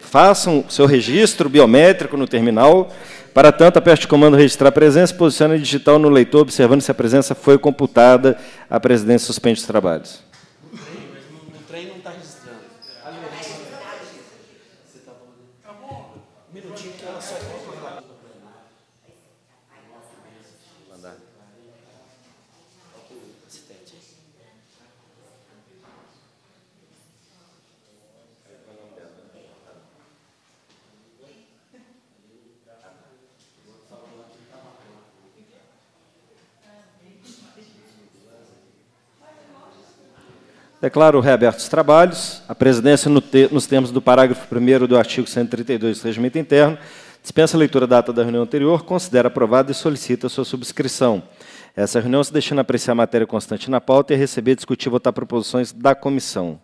façam seu registro biométrico no terminal. Para tanto, aperte o comando registrar presença e digital no leitor, observando se a presença foi computada. A presidência suspende os trabalhos. Declaro reabertos os trabalhos. A presidência, no te nos termos do parágrafo 1 do artigo 132 do Regimento Interno, dispensa a leitura da data da reunião anterior, considera aprovada e solicita sua subscrição. Essa reunião se destina a apreciar a matéria constante na pauta e a receber, discutir e votar proposições da comissão.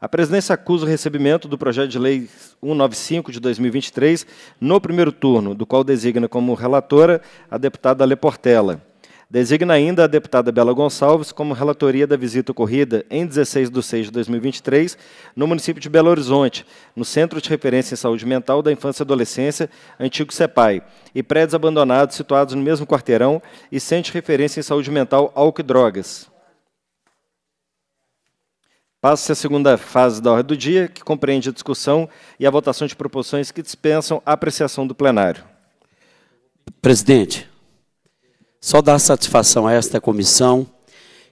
A presidência acusa o recebimento do projeto de lei 195 de 2023 no primeiro turno, do qual designa como relatora a deputada Ale Portela. Designa ainda a deputada Bela Gonçalves como relatoria da visita ocorrida em 16 de 6 de 2023 no município de Belo Horizonte, no Centro de Referência em Saúde Mental da Infância e Adolescência, antigo CEPAI, e prédios abandonados situados no mesmo quarteirão e Centro de Referência em Saúde Mental, Alco e Drogas. Passa-se a segunda fase da ordem do dia, que compreende a discussão e a votação de proposições que dispensam a apreciação do plenário. Presidente, só dar satisfação a esta comissão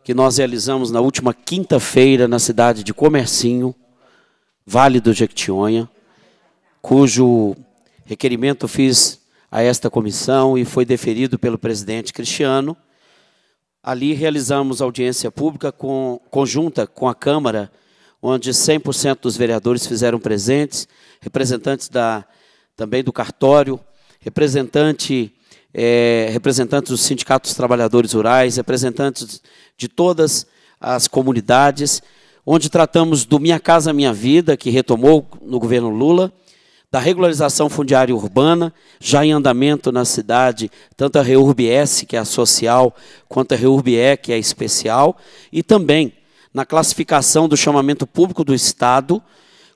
que nós realizamos na última quinta-feira na cidade de Comercinho, Vale do Jequitinhonha, cujo requerimento fiz a esta comissão e foi deferido pelo presidente Cristiano. Ali realizamos audiência pública com, conjunta com a Câmara, onde 100% dos vereadores fizeram presentes, representantes da, também do cartório, representante é, representantes dos sindicatos dos trabalhadores rurais, representantes de todas as comunidades, onde tratamos do Minha Casa Minha Vida, que retomou no governo Lula, da regularização fundiária urbana, já em andamento na cidade, tanto a REURB-S, que é a social, quanto a REURB-E, que é a especial, e também na classificação do chamamento público do Estado,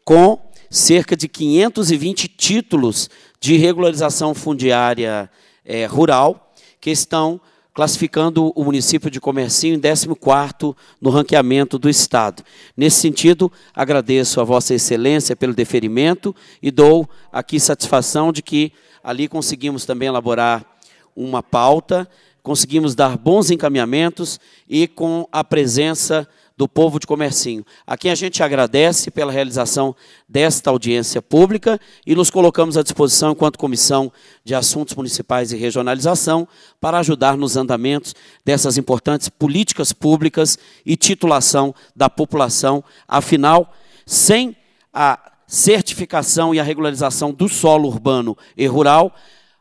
com cerca de 520 títulos de regularização fundiária urbana, é, rural, que estão classificando o município de Comercinho em 14º no ranqueamento do Estado. Nesse sentido, agradeço a Vossa Excelência pelo deferimento e dou aqui satisfação de que ali conseguimos também elaborar uma pauta, conseguimos dar bons encaminhamentos e com a presença do povo de Comercinho. A quem a gente agradece pela realização desta audiência pública e nos colocamos à disposição enquanto Comissão de Assuntos Municipais e Regionalização para ajudar nos andamentos dessas importantes políticas públicas e titulação da população. Afinal, sem a certificação e a regularização do solo urbano e rural,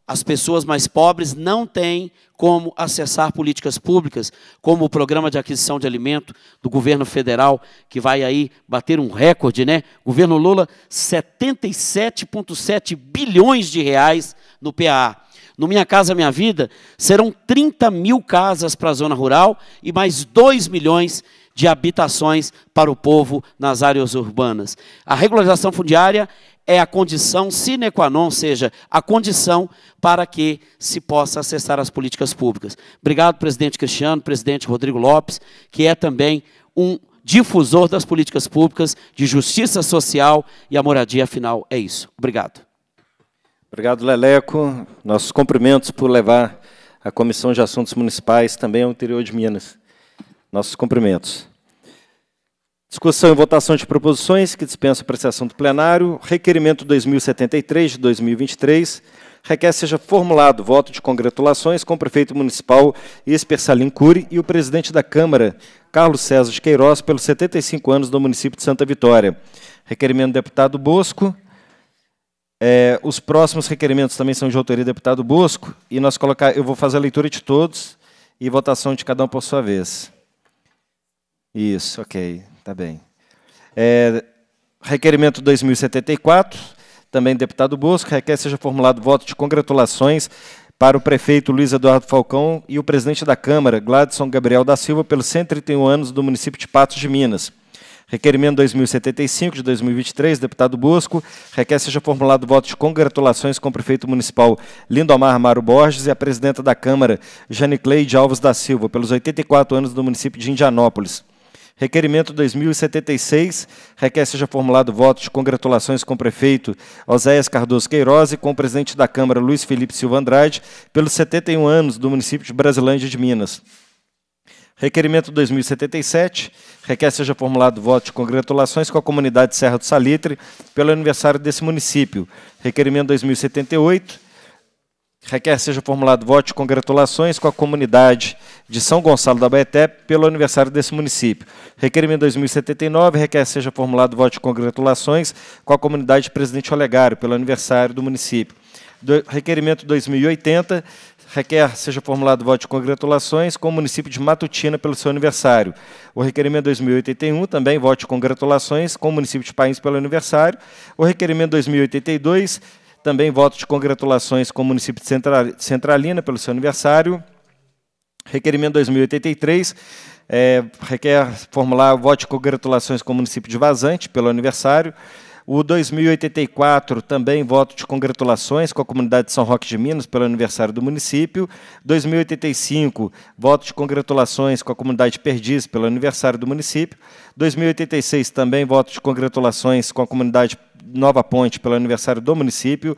as pessoas mais pobres não têm como acessar políticas públicas, como o programa de aquisição de alimento do governo federal, que vai aí bater um recorde, né? Governo Lula, 77,7 bilhões de reais no PAA. No Minha Casa Minha Vida, serão 30 mil casas para a zona rural e mais 2 milhões de habitações para o povo nas áreas urbanas. A regularização fundiária é a condição sine qua non, ou seja, a condição para que se possa acessar as políticas públicas. Obrigado, presidente Cristiano, presidente Rodrigo Lopes, que é também um difusor das políticas públicas de justiça social e a moradia, afinal, é isso. Obrigado. Obrigado, Leleco. Nossos cumprimentos por levar a Comissão de Assuntos Municipais também ao interior de Minas. Nossos cumprimentos. Discussão e votação de proposições que a apreciação do plenário. Requerimento 2073 de 2023 requer seja formulado voto de congratulações com o prefeito municipal Esper Salim Cury e o presidente da Câmara, Carlos César de Queiroz, pelos 75 anos do município de Santa Vitória. Requerimento do deputado Bosco. É, os próximos requerimentos também são de autoria do deputado Bosco, e nós colocar, eu vou fazer a leitura de todos e votação de cada um por sua vez. Isso, ok. Tá bem. É, requerimento 2074, também deputado Bosco, requer seja formulado voto de congratulações para o prefeito Luiz Eduardo Falcão e o presidente da Câmara, Gladson Gabriel da Silva, pelos 131 anos do município de Patos de Minas. Requerimento 2075 de 2023, deputado Bosco, requer seja formulado voto de congratulações com o prefeito municipal Lindomar Maro Borges e a presidenta da Câmara, Jane Cleide Alves da Silva, pelos 84 anos do município de Indianópolis. Requerimento 2076 requer seja formulado voto de congratulações com o prefeito Oséias Cardoso Queiroz e com o presidente da Câmara Luiz Felipe Silva Andrade pelos 71 anos do município de Brasilândia de Minas. Requerimento 2077 requer seja formulado voto de congratulações com a comunidade Serra do Salitre pelo aniversário desse município. Requerimento 2078 Requer seja formulado voto de congratulações com a comunidade de São Gonçalo da Baeté pelo aniversário desse município. Requerimento 2079, requer seja formulado voto de congratulações com a comunidade de Presidente Olegário pelo aniversário do município. Do, requerimento 2080, requer seja formulado voto de congratulações com o município de Matutina pelo seu aniversário. O requerimento 2081 também voto de congratulações com o município de País pelo aniversário. O requerimento 2082 também voto de congratulações com o município de Centralina pelo seu aniversário. Requerimento 2083 é, eh, requer formular voto de congratulações com o município de Vazante pelo aniversário. O 2084, também voto de congratulações com a comunidade de São Roque de Minas pelo aniversário do município. 2085, voto de congratulações com a comunidade de Perdiz pelo aniversário do município. 2086, também voto de congratulações com a comunidade Nova Ponte pelo aniversário do município.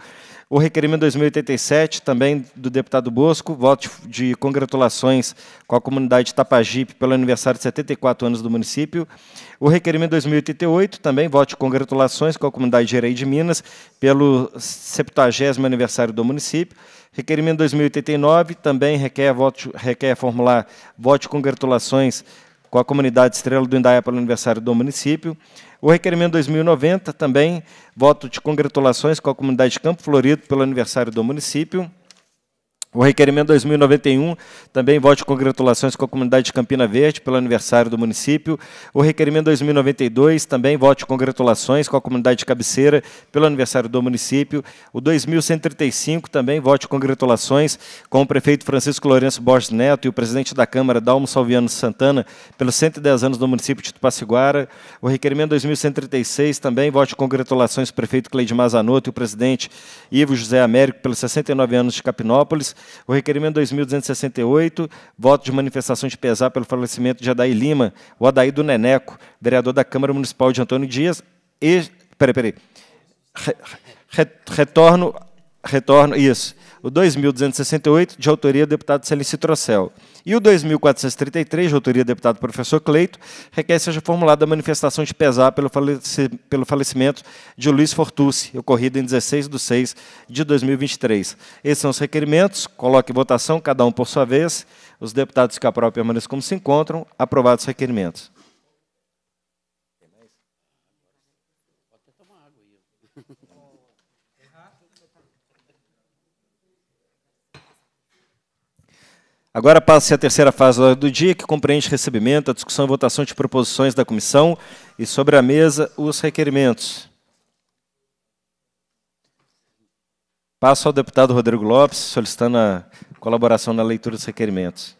O requerimento 2087, também do deputado Bosco, voto de congratulações com a comunidade Tapajipe pelo aniversário de 74 anos do município. O requerimento 2088, também voto de congratulações com a comunidade de Gerei de Minas pelo 70 aniversário do município. Requerimento 2089, também requer, voto, requer formular voto de congratulações com a comunidade Estrela do Indaiá pelo aniversário do município. O requerimento 2090, também voto de congratulações com a comunidade Campo Florido pelo aniversário do município. O requerimento 2091 também volte congratulações com a comunidade de Campina Verde pelo aniversário do município. O requerimento 2092 também volte congratulações com a comunidade de Cabeceira pelo aniversário do município. O 2135 também volte congratulações com o prefeito Francisco Lourenço Borges Neto e o presidente da Câmara Dalmo Salviano Santana pelos 110 anos do município de Tupaciguara. O requerimento 2136 também volte congratulações prefeito Cleide Mazanotto e o presidente Ivo José Américo pelos 69 anos de Capinópolis. O requerimento 2268, voto de manifestação de pesar pelo falecimento de Adair Lima, o Adair do Neneco, vereador da Câmara Municipal de Antônio Dias. E, peraí, peraí. Re, retorno, retorno, isso. O 2268, de autoria do deputado Celice Trocel. E o 2433, de autoria do deputado professor Cleito, requer seja formulada a manifestação de pesar pelo, faleci pelo falecimento de Luiz Fortucci, ocorrido em 16 de 6 de 2023. Esses são os requerimentos. Coloque em votação, cada um por sua vez. Os deputados que aprovam permaneçam como se encontram. Aprovados os requerimentos. Agora passa a terceira fase do dia, que compreende recebimento, a discussão e votação de proposições da comissão e, sobre a mesa, os requerimentos. Passo ao deputado Rodrigo Lopes, solicitando a colaboração na leitura dos requerimentos.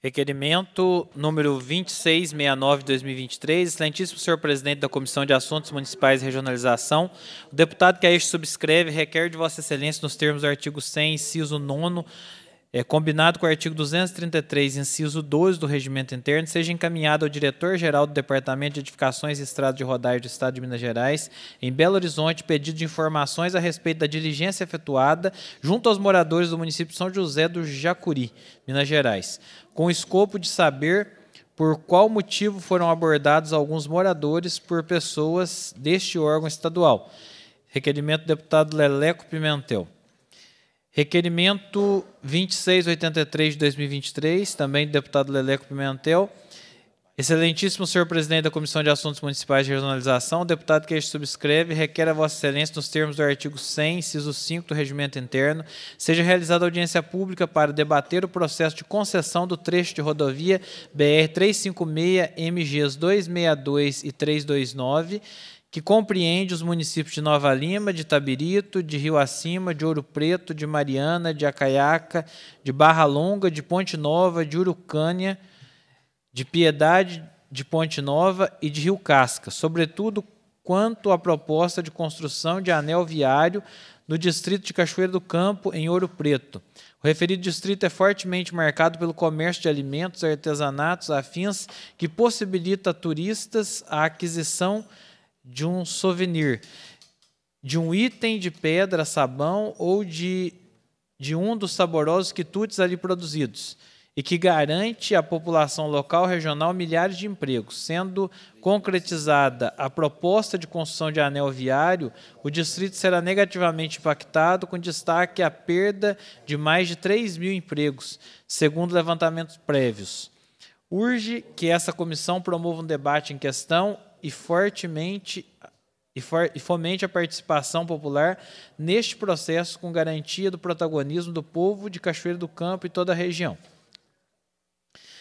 Requerimento número 2669-2023, excelentíssimo senhor presidente da Comissão de Assuntos Municipais e Regionalização, o deputado que a este subscreve requer de vossa excelência, nos termos do artigo 100, inciso 9 é, combinado com o artigo 233, inciso 12 do Regimento Interno, seja encaminhado ao diretor-geral do Departamento de Edificações e Estradas de Rodagem do Estado de Minas Gerais, em Belo Horizonte, pedido de informações a respeito da diligência efetuada junto aos moradores do município São José do Jacuri, Minas Gerais, com o escopo de saber por qual motivo foram abordados alguns moradores por pessoas deste órgão estadual. Requerimento do deputado Leleco Pimentel. Requerimento 2683 de 2023, também do deputado Leleco Pimentel. Excelentíssimo senhor presidente da Comissão de Assuntos Municipais de Regionalização, deputado que este subscreve requer a Vossa Excelência, nos termos do artigo 100, inciso 5 do Regimento Interno, seja realizada audiência pública para debater o processo de concessão do trecho de rodovia BR 356, MGs 262 e 329 que compreende os municípios de Nova Lima, de Tabirito, de Rio Acima, de Ouro Preto, de Mariana, de Acaiaca, de Barra Longa, de Ponte Nova, de Urucânia, de Piedade, de Ponte Nova e de Rio Casca, sobretudo quanto à proposta de construção de anel viário no distrito de Cachoeira do Campo, em Ouro Preto. O referido distrito é fortemente marcado pelo comércio de alimentos, artesanatos, afins, que possibilita a turistas a aquisição de de um souvenir, de um item de pedra, sabão ou de, de um dos saborosos quitutes ali produzidos, e que garante à população local regional milhares de empregos, sendo concretizada a proposta de construção de anel viário, o distrito será negativamente impactado, com destaque à perda de mais de 3 mil empregos, segundo levantamentos prévios. Urge que essa comissão promova um debate em questão e fortemente e, for, e fomente a participação popular neste processo com garantia do protagonismo do povo de Cachoeira do Campo e toda a região.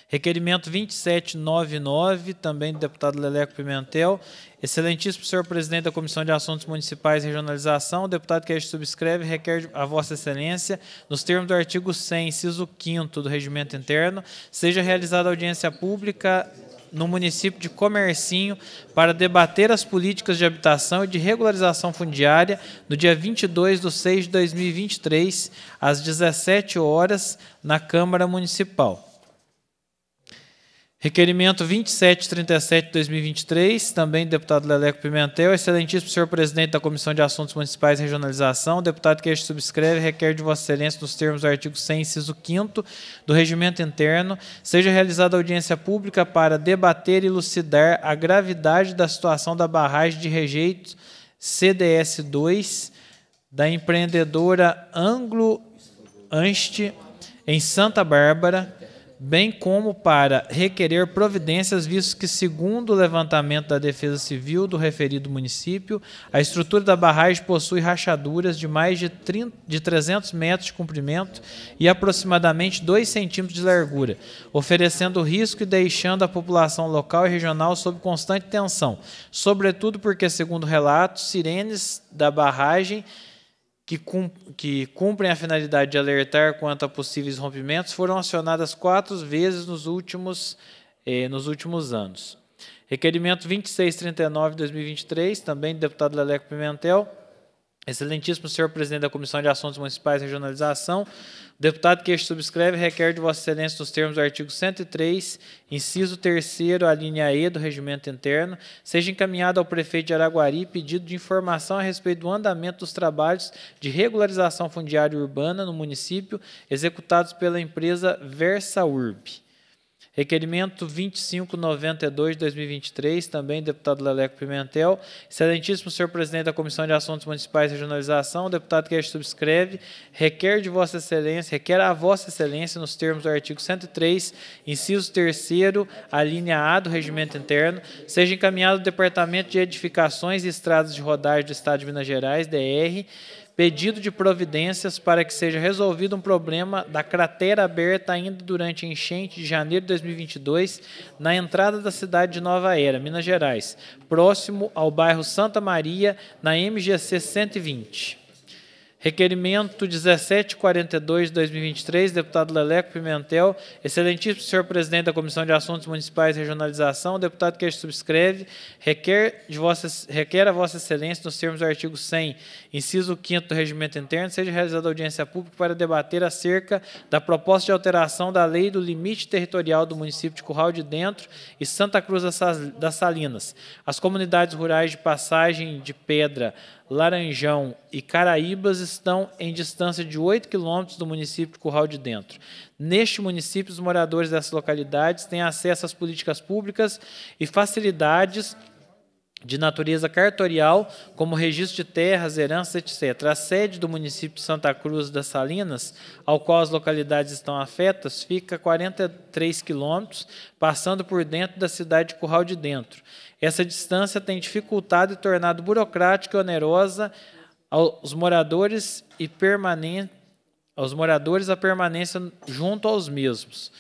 Requerimento 2799, também do deputado Leleco Pimentel. Excelentíssimo senhor presidente da Comissão de Assuntos Municipais e Regionalização, o deputado que este subscreve requer a Vossa Excelência, nos termos do artigo 100, inciso 5 do Regimento Interno, seja realizada audiência pública no município de Comercinho para debater as políticas de habitação e de regularização fundiária no dia 22 de 6 de 2023, às 17 horas, na Câmara Municipal. Requerimento 2737 de 2023, também do deputado Leleco Pimentel. Excelentíssimo senhor presidente da Comissão de Assuntos Municipais e Regionalização, deputado que este subscreve requer de Vossa Excelência, nos termos do artigo 100, inciso 5 do Regimento Interno, seja realizada audiência pública para debater e elucidar a gravidade da situação da barragem de rejeitos CDS 2 da empreendedora Anglo Anst em Santa Bárbara bem como para requerer providências, visto que, segundo o levantamento da Defesa Civil do referido município, a estrutura da barragem possui rachaduras de mais de, 30, de 300 metros de comprimento e aproximadamente 2 centímetros de largura, oferecendo risco e deixando a população local e regional sob constante tensão, sobretudo porque, segundo relatos, sirenes da barragem que, cum, que cumprem a finalidade de alertar quanto a possíveis rompimentos foram acionadas quatro vezes nos últimos, eh, nos últimos anos. Requerimento 2639-2023, também do deputado Leleco Pimentel, Excelentíssimo senhor presidente da Comissão de Assuntos Municipais e Regionalização, o deputado que este subscreve requer de Vossa Excelência, nos termos do artigo 103, inciso 3, a linha E do Regimento Interno, seja encaminhado ao prefeito de Araguari pedido de informação a respeito do andamento dos trabalhos de regularização fundiária urbana no município, executados pela empresa VersaUrb. Requerimento 2592-2023, também deputado Leleco Pimentel. Excelentíssimo senhor presidente da Comissão de Assuntos Municipais e Regionalização, deputado que gente subscreve, requer de Vossa Excelência, requer a Vossa Excelência, nos termos do artigo 103, inciso 3, alínea linha A do Regimento Interno, seja encaminhado ao Departamento de Edificações e Estradas de Rodagem do Estado de Minas Gerais, DR, pedido de providências para que seja resolvido um problema da cratera aberta ainda durante a enchente de janeiro de 2022 na entrada da cidade de Nova Era, Minas Gerais, próximo ao bairro Santa Maria, na MGC 120. Requerimento 1742 de 2023, deputado Leleco Pimentel. Excelentíssimo senhor presidente da Comissão de Assuntos Municipais e Regionalização, deputado que subscreve, requer, de vossa, requer a Vossa Excelência, nos termos do artigo 100, inciso 5 do Regimento Interno, seja realizada audiência pública para debater acerca da proposta de alteração da lei do limite territorial do município de Curral de Dentro e Santa Cruz das Salinas. As comunidades rurais de Passagem de Pedra Laranjão e Caraíbas estão em distância de 8 quilômetros do município de Curral de Dentro. Neste município, os moradores dessas localidades têm acesso às políticas públicas e facilidades de natureza cartorial, como registro de terras, heranças, etc. A sede do município de Santa Cruz das Salinas, ao qual as localidades estão afetas, fica a 43 quilômetros, passando por dentro da cidade de Curral de Dentro. Essa distância tem dificultado e tornado burocrática e onerosa aos moradores e permanente aos moradores a permanência junto aos mesmos.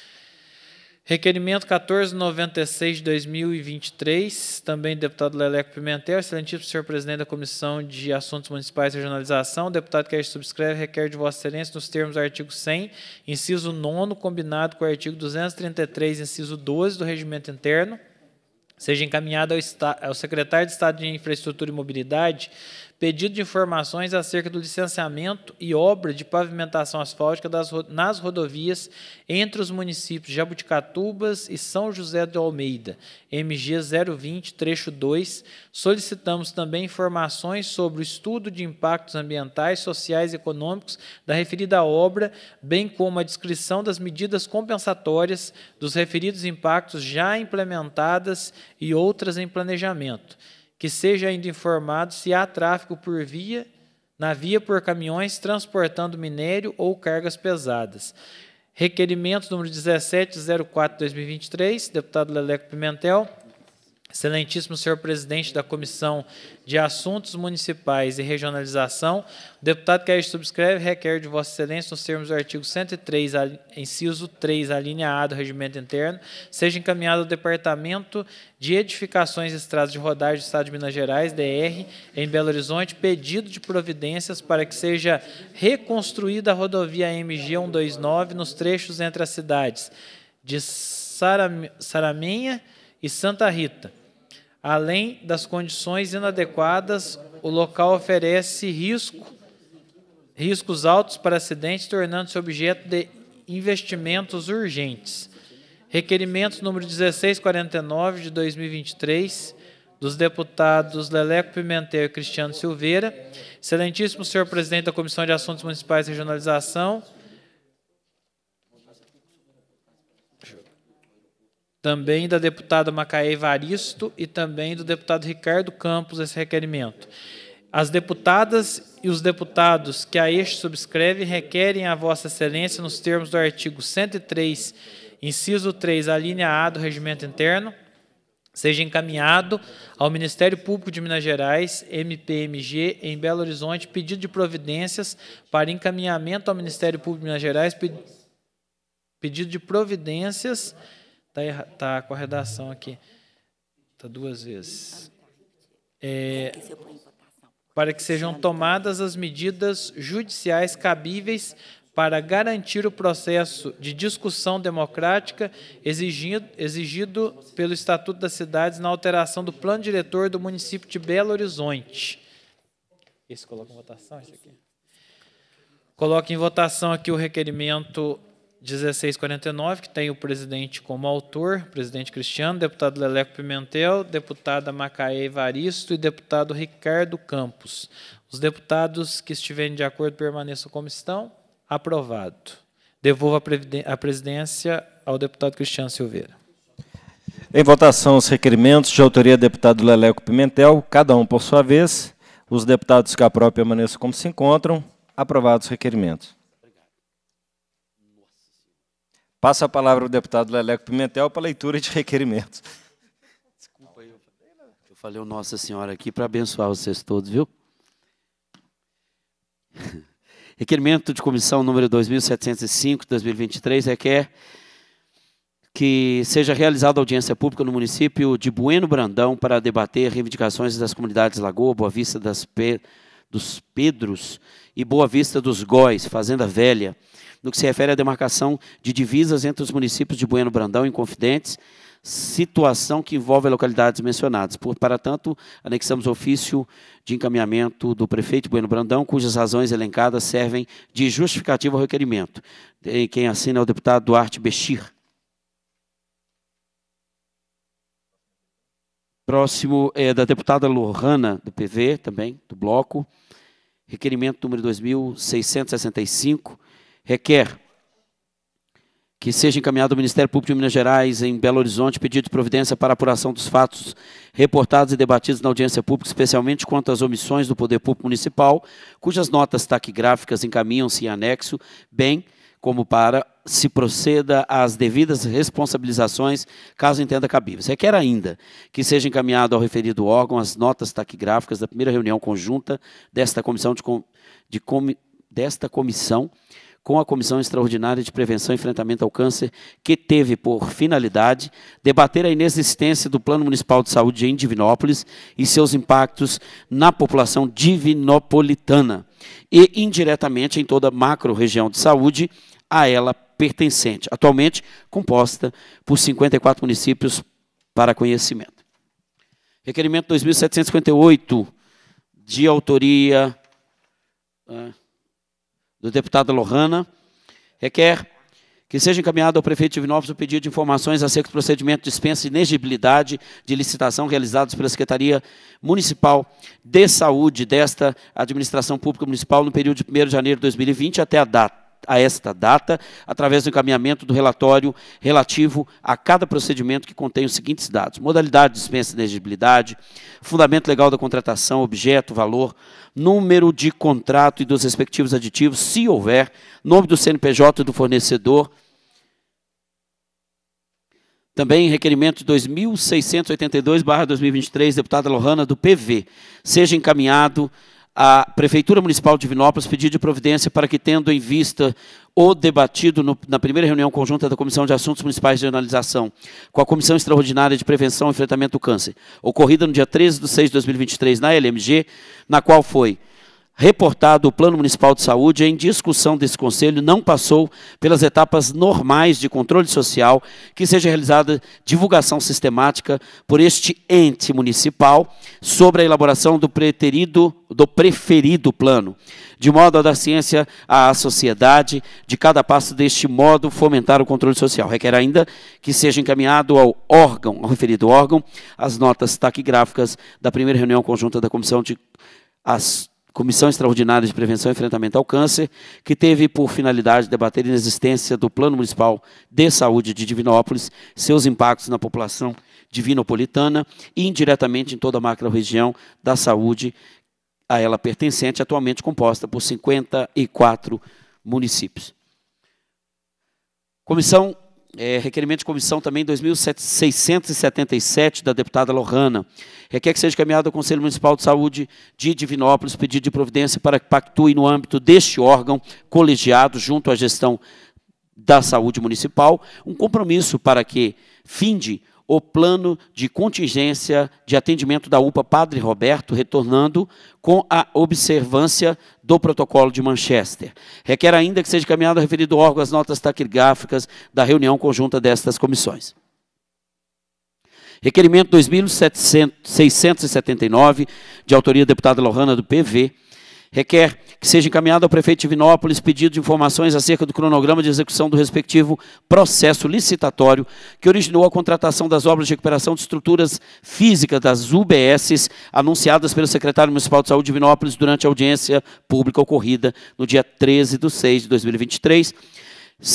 Requerimento 1496 de 2023, também deputado Leleco Pimentel, excelentíssimo senhor presidente da Comissão de Assuntos Municipais e Regionalização, deputado que a subscreve requer de vossa excelência nos termos do artigo 100, inciso 9, combinado com o artigo 233, inciso 12 do Regimento Interno, seja encaminhada ao, ao secretário de Estado de Infraestrutura e Mobilidade pedido de informações acerca do licenciamento e obra de pavimentação asfáltica das, nas rodovias entre os municípios de Jabuticatubas e São José de Almeida, MG 020, trecho 2. Solicitamos também informações sobre o estudo de impactos ambientais, sociais e econômicos da referida obra, bem como a descrição das medidas compensatórias dos referidos impactos já implementadas e outras em planejamento que seja ainda informado se há tráfico por via, na via por caminhões transportando minério ou cargas pesadas. Requerimento número 1704/2023, deputado Leleco Pimentel, Excelentíssimo senhor presidente da Comissão de Assuntos Municipais e Regionalização, o deputado que aí subscreve requer de Vossa Excelência, nos termos do artigo 103, inciso 3, alinhado A do Regimento Interno, seja encaminhado ao Departamento de Edificações e Estradas de Rodagem do Estado de Minas Gerais, DR, em Belo Horizonte, pedido de providências para que seja reconstruída a rodovia MG 129 nos trechos entre as cidades de Saraminha e Santa Rita Além das condições inadequadas, o local oferece risco, riscos altos para acidentes, tornando-se objeto de investimentos urgentes. Requerimento número 1649 de 2023 dos deputados Leleco Pimentel e Cristiano Silveira. Excelentíssimo senhor presidente da Comissão de Assuntos Municipais e Regionalização, também da deputada Macaé Varisto e também do deputado Ricardo Campos esse requerimento. As deputadas e os deputados que a este subscrevem requerem a Vossa Excelência, nos termos do artigo 103, inciso 3, a linha A do Regimento Interno, seja encaminhado ao Ministério Público de Minas Gerais, MPMG, em Belo Horizonte, pedido de providências para encaminhamento ao Ministério Público de Minas Gerais, pedido de providências Tá, tá com a redação aqui. Tá duas vezes. É, para que sejam tomadas as medidas judiciais cabíveis para garantir o processo de discussão democrática exigido, exigido pelo Estatuto das Cidades na alteração do plano diretor do município de Belo Horizonte. Esse coloca em votação, esse aqui. Coloque em votação aqui o requerimento 1649, que tem o presidente como autor, presidente Cristiano, deputado Leleco Pimentel, deputada Macaé Evaristo e deputado Ricardo Campos. Os deputados que estiverem de acordo permaneçam como estão. Aprovado. Devolvo a presidência ao deputado Cristiano Silveira. Em votação, os requerimentos de autoria do deputado Leleco Pimentel, cada um por sua vez. Os deputados que aprovam permaneçam como se encontram. Aprovados os requerimentos. Passo a palavra ao deputado Leleco Pimentel para leitura de requerimentos. Desculpa aí, eu falei o Nossa Senhora aqui para abençoar vocês todos, viu? Requerimento de comissão número 2705, 2023, requer que seja realizada audiência pública no município de Bueno Brandão para debater reivindicações das comunidades Lagoa, Boa Vista das Pe... dos Pedros e Boa Vista dos Góis, Fazenda Velha, no que se refere à demarcação de divisas entre os municípios de Bueno Brandão e Confidentes, situação que envolve localidades mencionadas. Por, para tanto, anexamos ofício de encaminhamento do prefeito Bueno Brandão, cujas razões elencadas servem de justificativa ao requerimento. quem assina é o deputado Duarte Bechir. Próximo é da deputada Lohana, do PV, também, do bloco. Requerimento número 2665 requer que seja encaminhado ao Ministério Público de Minas Gerais, em Belo Horizonte, pedido de providência para apuração dos fatos reportados e debatidos na audiência pública, especialmente quanto às omissões do Poder Público Municipal, cujas notas taquigráficas encaminham-se em anexo, bem como para se proceda às devidas responsabilizações, caso entenda cabíveis. Requer ainda que seja encaminhado ao referido órgão as notas taquigráficas da primeira reunião conjunta desta comissão de, com, de com, desta comissão com a Comissão Extraordinária de Prevenção e Enfrentamento ao Câncer, que teve por finalidade debater a inexistência do Plano Municipal de Saúde em Divinópolis e seus impactos na população divinopolitana e indiretamente em toda a macro-região de saúde a ela pertencente, atualmente composta por 54 municípios para conhecimento. Requerimento 2758 de autoria uh, do deputado Lohana, requer que seja encaminhado ao prefeito de Divinópolis o pedido de informações acerca do procedimento de dispensa e inegibilidade de licitação realizados pela Secretaria Municipal de Saúde desta Administração Pública Municipal no período de 1 de janeiro de 2020 até a data a esta data, através do encaminhamento do relatório relativo a cada procedimento que contém os seguintes dados: modalidade de dispensa de elegibilidade, fundamento legal da contratação, objeto, valor, número de contrato e dos respectivos aditivos, se houver, nome do CNPJ e do fornecedor. Também requerimento 2682/2023, deputada Lohana do PV, seja encaminhado a Prefeitura Municipal de Vinópolis pediu de providência para que, tendo em vista o debatido no, na primeira reunião conjunta da Comissão de Assuntos Municipais de Analisação com a Comissão Extraordinária de Prevenção e Enfrentamento do Câncer, ocorrida no dia 13 de 6 de 2023 na LMG, na qual foi reportado o Plano Municipal de Saúde em discussão desse Conselho não passou pelas etapas normais de controle social, que seja realizada divulgação sistemática por este ente municipal sobre a elaboração do preterido, do preferido plano, de modo a dar ciência à sociedade de cada passo deste modo fomentar o controle social. Requer ainda que seja encaminhado ao órgão, ao referido órgão, as notas taquigráficas da primeira reunião conjunta da Comissão de as Comissão Extraordinária de Prevenção e Enfrentamento ao Câncer, que teve por finalidade debater a inexistência do Plano Municipal de Saúde de Divinópolis, seus impactos na população divinopolitana e indiretamente em toda a macro-região da saúde a ela pertencente, atualmente composta por 54 municípios. Comissão é, requerimento de comissão também 2677 da deputada Lohana. Requer que seja encaminhado ao Conselho Municipal de Saúde de Divinópolis pedido de providência para que pactue no âmbito deste órgão colegiado junto à gestão da saúde municipal um compromisso para que finde o plano de contingência de atendimento da UPA Padre Roberto, retornando com a observância do protocolo de Manchester. Requer ainda que seja encaminhado ao referido órgão as notas taquigráficas da reunião conjunta destas comissões. Requerimento 2679, de autoria da deputada Lohana do PV, Requer que seja encaminhado ao prefeito de Vinópolis pedido de informações acerca do cronograma de execução do respectivo processo licitatório que originou a contratação das obras de recuperação de estruturas físicas das UBSs anunciadas pelo secretário municipal de saúde de Vinópolis durante a audiência pública ocorrida no dia 13 de 6 de 2023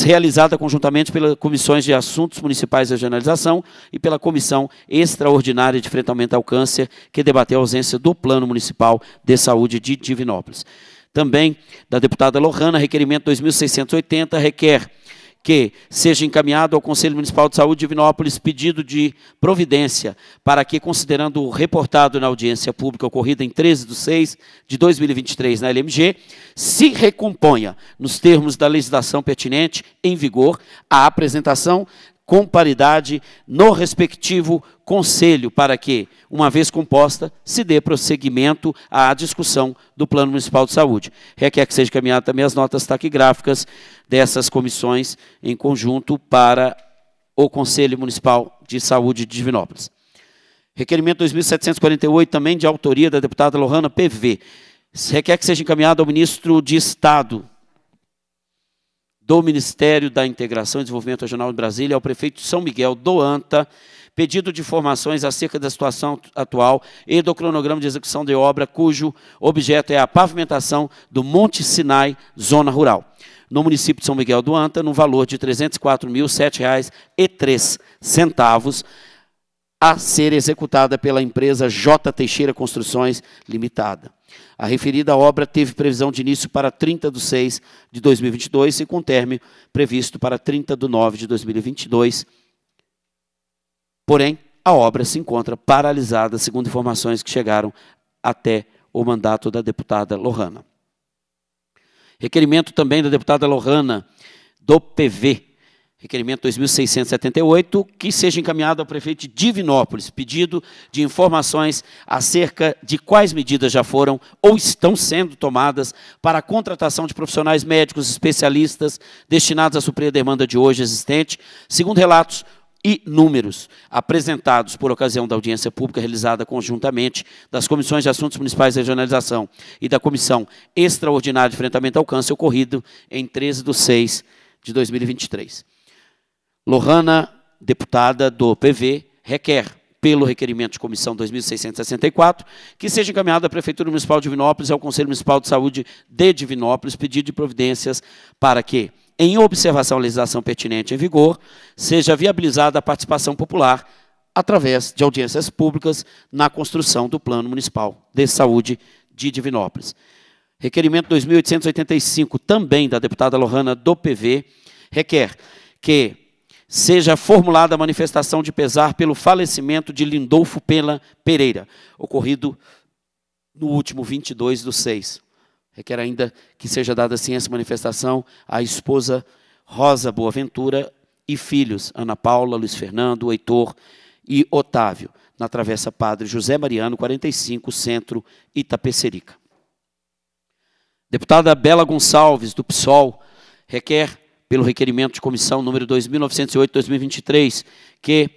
realizada conjuntamente pelas Comissões de Assuntos Municipais e Regionalização e pela Comissão Extraordinária de Enfrentamento ao Câncer, que debateu a ausência do Plano Municipal de Saúde de Divinópolis. Também da deputada Lohana, requerimento 2680, requer que seja encaminhado ao Conselho Municipal de Saúde de Vinópolis pedido de providência para que, considerando o reportado na audiência pública ocorrida em 13 de 6 de 2023 na LMG, se recomponha, nos termos da legislação pertinente em vigor, a apresentação com paridade no respectivo conselho, para que, uma vez composta, se dê prosseguimento à discussão do Plano Municipal de Saúde. Requer que seja encaminhada também as notas taquigráficas dessas comissões em conjunto para o Conselho Municipal de Saúde de Divinópolis. Requerimento 2748, também de autoria da deputada Lohana PV. Requer que seja encaminhado ao ministro de Estado do Ministério da Integração e Desenvolvimento Regional de Brasília ao prefeito de São Miguel do Anta, pedido de informações acerca da situação atual e do cronograma de execução de obra, cujo objeto é a pavimentação do Monte Sinai, zona rural, no município de São Miguel do Anta, no valor de R$ 304.007,03 a ser executada pela empresa J. Teixeira Construções Limitada. A referida obra teve previsão de início para 30 de 6 de 2022 e com término previsto para 30 de 9 de 2022. Porém, a obra se encontra paralisada, segundo informações que chegaram até o mandato da deputada Lohana. Requerimento também da deputada Lohana, do PV, requerimento 2678, que seja encaminhado ao prefeito de Divinópolis, pedido de informações acerca de quais medidas já foram ou estão sendo tomadas para a contratação de profissionais médicos especialistas destinados a suprir a demanda de hoje existente, segundo relatos e números apresentados por ocasião da audiência pública realizada conjuntamente das Comissões de Assuntos Municipais e Regionalização e da Comissão Extraordinária de Enfrentamento ao Câncer, ocorrido em 13 de 6 de 2023. Lohana, deputada do PV, requer, pelo requerimento de comissão 2664, que seja encaminhada à Prefeitura Municipal de Divinópolis e ao Conselho Municipal de Saúde de Divinópolis, pedido de providências para que, em observação à legislação pertinente em vigor, seja viabilizada a participação popular através de audiências públicas na construção do Plano Municipal de Saúde de Divinópolis. Requerimento 2885, também da deputada Lohana do PV, requer que seja formulada a manifestação de pesar pelo falecimento de Lindolfo Pela Pereira, ocorrido no último 22 do 6. Requer ainda que seja dada assim essa manifestação à esposa Rosa Boaventura e filhos, Ana Paula, Luiz Fernando, Heitor e Otávio, na Travessa Padre José Mariano, 45, Centro, Itapecerica. Deputada Bela Gonçalves, do PSOL, requer pelo requerimento de comissão número 2908-2023, que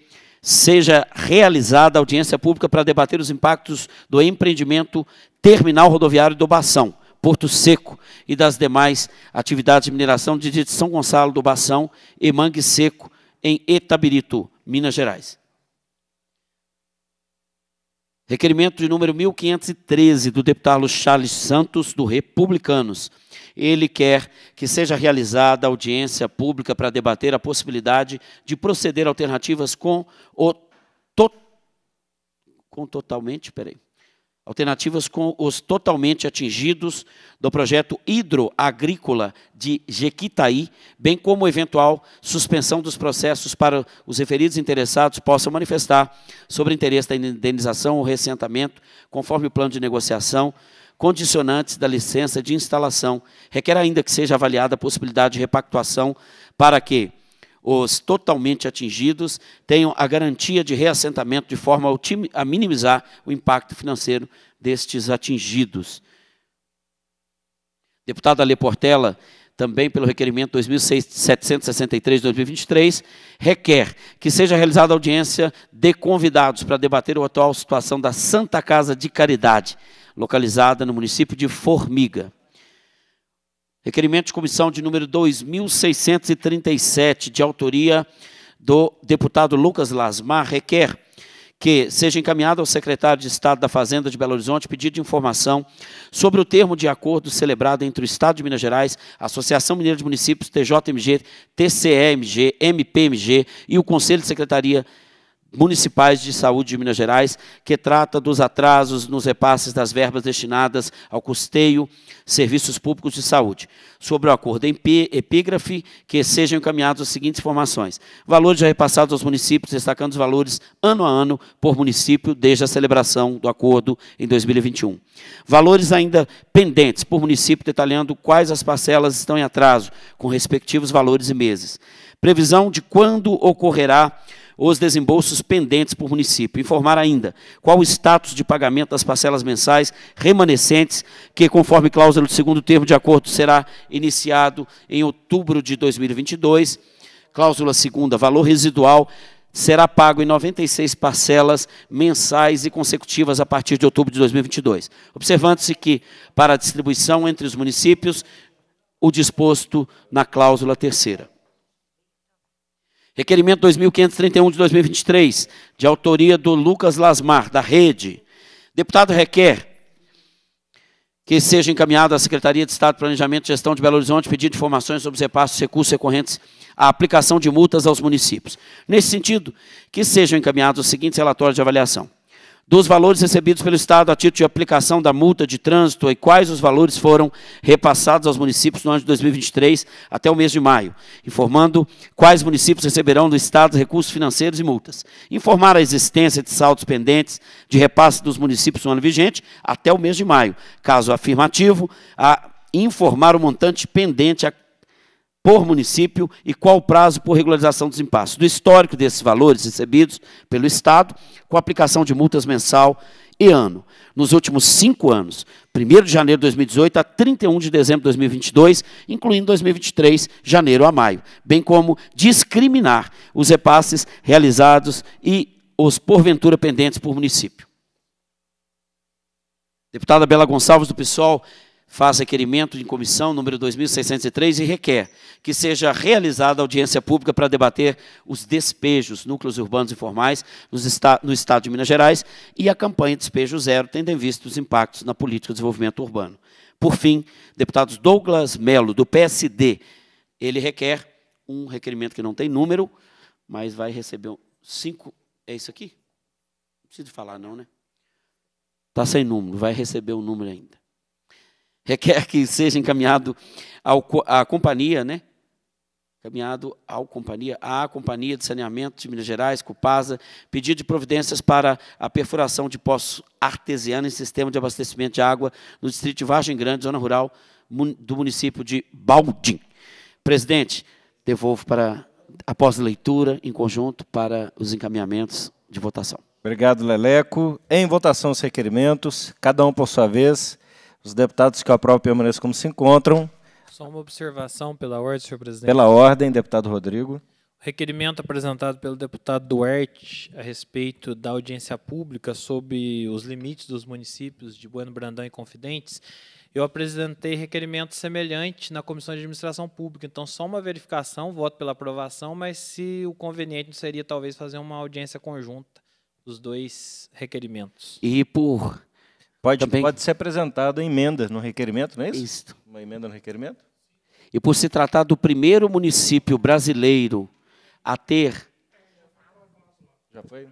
seja realizada audiência pública para debater os impactos do empreendimento terminal rodoviário do Bação, Porto Seco e das demais atividades de mineração de São Gonçalo do Bação e Mangue Seco, em Itabirito, Minas Gerais. Requerimento de número 1513 do deputado Charles Santos, do Republicanos, ele quer que seja realizada audiência pública para debater a possibilidade de proceder alternativas com o to, com totalmente, peraí, alternativas com os totalmente atingidos do projeto hidroagrícola de Jequitaí, bem como eventual suspensão dos processos para os referidos interessados possam manifestar sobre interesse da indenização ou ressentamento, conforme o plano de negociação condicionantes da licença de instalação. Requer ainda que seja avaliada a possibilidade de repactuação para que os totalmente atingidos tenham a garantia de reassentamento de forma a minimizar o impacto financeiro destes atingidos. Deputada Ale Portela, também pelo requerimento 2763-2023, requer que seja realizada audiência de convidados para debater a atual situação da Santa Casa de Caridade localizada no município de Formiga. Requerimento de comissão de número 2637, de autoria do deputado Lucas Lasmar, requer que seja encaminhado ao secretário de Estado da Fazenda de Belo Horizonte pedido de informação sobre o termo de acordo celebrado entre o Estado de Minas Gerais, Associação Mineira de Municípios, TJMG, TCEMG, MPMG e o Conselho de Secretaria municipais de saúde de Minas Gerais, que trata dos atrasos nos repasses das verbas destinadas ao custeio serviços públicos de saúde. Sobre o acordo em epígrafe, que sejam encaminhadas as seguintes informações. Valores já repassados aos municípios, destacando os valores ano a ano por município desde a celebração do acordo em 2021. Valores ainda pendentes por município, detalhando quais as parcelas estão em atraso, com respectivos valores e meses. Previsão de quando ocorrerá os desembolsos pendentes por município. Informar ainda qual o status de pagamento das parcelas mensais remanescentes, que, conforme cláusula do segundo termo de acordo, será iniciado em outubro de 2022. Cláusula segunda, valor residual será pago em 96 parcelas mensais e consecutivas a partir de outubro de 2022. Observando-se que, para a distribuição entre os municípios, o disposto na cláusula terceira. Requerimento 2531 de 2023, de autoria do Lucas Lasmar, da Rede. Deputado requer que seja encaminhado à Secretaria de Estado de Planejamento e Gestão de Belo Horizonte pedido de informações sobre os repassos recursos recorrentes à aplicação de multas aos municípios. Nesse sentido, que sejam encaminhados os seguintes relatórios de avaliação dos valores recebidos pelo Estado a título de aplicação da multa de trânsito e quais os valores foram repassados aos municípios no ano de 2023 até o mês de maio, informando quais municípios receberão do Estado recursos financeiros e multas, informar a existência de saldos pendentes de repasse dos municípios no ano vigente até o mês de maio, caso afirmativo, a informar o montante pendente a por município e qual o prazo por regularização dos impasses, do histórico desses valores recebidos pelo Estado, com aplicação de multas mensal e ano. Nos últimos cinco anos, 1 de janeiro de 2018 a 31 de dezembro de 2022, incluindo 2023, janeiro a maio, bem como discriminar os repasses realizados e os porventura pendentes por município. Deputada Bela Gonçalves do PSOL faz requerimento de comissão número 2603 e requer que seja realizada audiência pública para debater os despejos, núcleos urbanos informais esta no Estado de Minas Gerais e a campanha Despejo Zero, tendo em vista os impactos na política de desenvolvimento urbano. Por fim, deputado Douglas Melo, do PSD, ele requer um requerimento que não tem número, mas vai receber um, cinco... É isso aqui? Não preciso falar, não, né? Está sem número, vai receber o um número ainda requer que seja encaminhado ao, à companhia, né? Encaminhado ao companhia, à Companhia de Saneamento de Minas Gerais, Cupasa, pedido de providências para a perfuração de poços artesianos em sistema de abastecimento de água no distrito de Vargem Grande, zona rural do município de Baldim. Presidente, devolvo para após leitura em conjunto para os encaminhamentos de votação. Obrigado, Leleco. Em votação os requerimentos, cada um por sua vez. Os deputados que aprovam permaneçam como se encontram. Só uma observação pela ordem, senhor presidente. Pela ordem, deputado Rodrigo. O requerimento apresentado pelo deputado Duarte a respeito da audiência pública sobre os limites dos municípios de Bueno Brandão e Confidentes, eu apresentei requerimento semelhante na Comissão de Administração Pública. Então, só uma verificação, voto pela aprovação, mas se o conveniente não seria talvez fazer uma audiência conjunta dos dois requerimentos. E por Pode, também... pode ser apresentada emenda no requerimento, não é isso? Isso. Uma emenda no requerimento? E por se tratar do primeiro município brasileiro a ter. Já foi?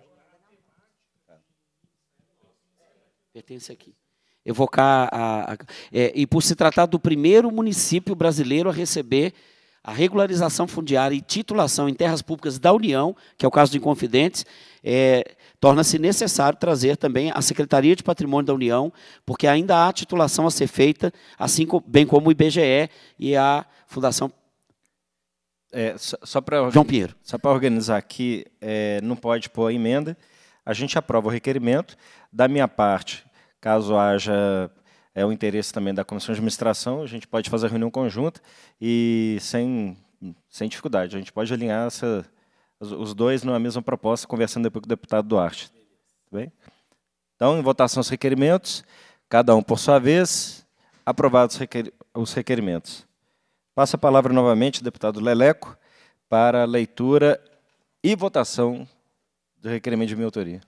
Pertence aqui. Evocar a. a é, e por se tratar do primeiro município brasileiro a receber a regularização fundiária e titulação em terras públicas da União, que é o caso de Inconfidentes, é, torna-se necessário trazer também a Secretaria de Patrimônio da União, porque ainda há titulação a ser feita, assim como, bem como o IBGE e a Fundação é, só, só para João Pinheiro. Só para organizar aqui, é, não pode pôr a emenda. A gente aprova o requerimento. Da minha parte, caso haja é o interesse também da comissão de administração, a gente pode fazer a reunião conjunta e sem, sem dificuldade. A gente pode alinhar essa, os dois numa mesma proposta, conversando depois com o deputado Duarte. Tá bem? Então, em votação os requerimentos, cada um por sua vez, aprovados os requerimentos. Passa a palavra novamente, deputado Leleco, para a leitura e votação do requerimento de minha autoria.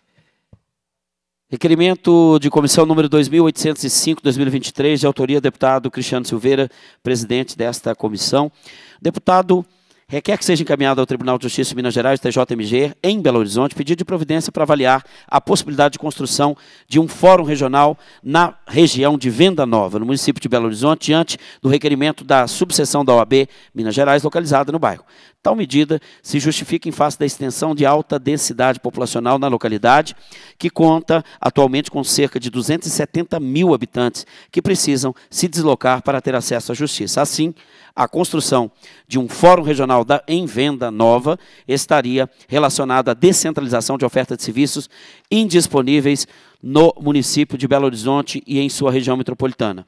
Requerimento de comissão número 2805-2023, de autoria do deputado Cristiano Silveira, presidente desta comissão. Deputado requer que seja encaminhado ao Tribunal de Justiça de Minas Gerais, TJMG, em Belo Horizonte, pedido de providência para avaliar a possibilidade de construção de um fórum regional na região de Venda Nova, no município de Belo Horizonte, diante do requerimento da subseção da OAB Minas Gerais, localizada no bairro. Tal medida se justifica em face da extensão de alta densidade populacional na localidade, que conta atualmente com cerca de 270 mil habitantes que precisam se deslocar para ter acesso à justiça. Assim, a construção de um fórum regional da, em venda nova estaria relacionada à descentralização de oferta de serviços indisponíveis no município de Belo Horizonte e em sua região metropolitana.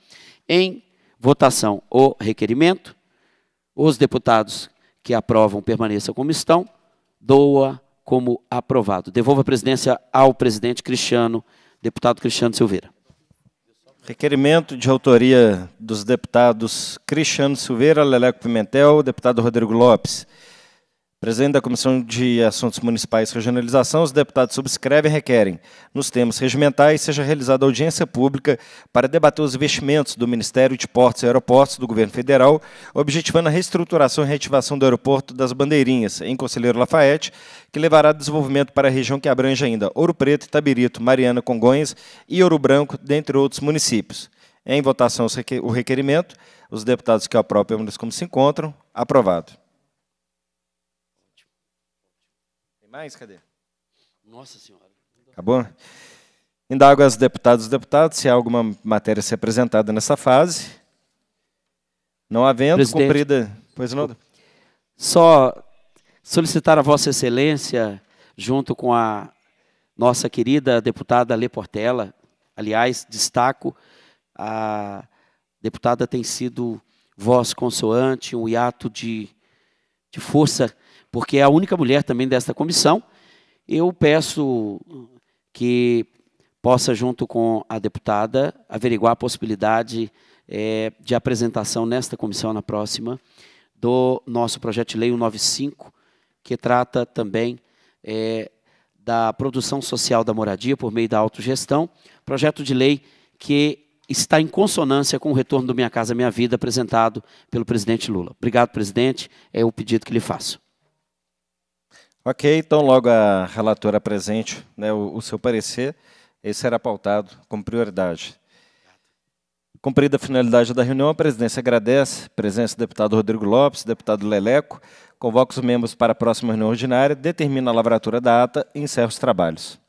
Em votação o requerimento, os deputados que aprovam permaneça como estão, doa como aprovado. Devolva a presidência ao presidente Cristiano, deputado Cristiano Silveira. Requerimento de autoria dos deputados Cristiano Silveira, Leleco Pimentel, deputado Rodrigo Lopes. Presidente da Comissão de Assuntos Municipais e Regionalização, os deputados subscrevem e requerem, nos termos regimentais, seja realizada audiência pública para debater os investimentos do Ministério de Portos e Aeroportos do Governo Federal, objetivando a reestruturação e reativação do aeroporto das Bandeirinhas, em Conselheiro Lafayette, que levará desenvolvimento para a região que abrange ainda Ouro Preto, Itabirito, Mariana, Congonhas e Ouro Branco, dentre outros municípios. Em votação o requerimento, os deputados que aprovem permaneçam como se encontram. Aprovado. Tem mais? Cadê? Nossa Senhora. Acabou? Indago aos deputados e deputadas se há alguma matéria a ser apresentada nessa fase. Não havendo Presidente, cumprida. Pois não. Só solicitar a Vossa Excelência, junto com a nossa querida deputada Lê Portela, aliás, destaco, a deputada tem sido voz consoante, um hiato de, de força porque é a única mulher também desta comissão. Eu peço que possa, junto com a deputada, averiguar a possibilidade é, de apresentação nesta comissão, na próxima, do nosso projeto de lei 195, que trata também é, da produção social da moradia por meio da autogestão, projeto de lei que está em consonância com o retorno do Minha Casa Minha Vida apresentado pelo presidente Lula. Obrigado, presidente. É o pedido que lhe faço. Ok, então logo a relatora presente né, o, o, seu parecer, esse será pautado como prioridade. Cumprida a finalidade da reunião, a presidência agradece a presença do deputado Rodrigo Lopes, deputado Leleco, convoca os membros para a próxima reunião ordinária, determina a lavratura da ata e encerra os trabalhos.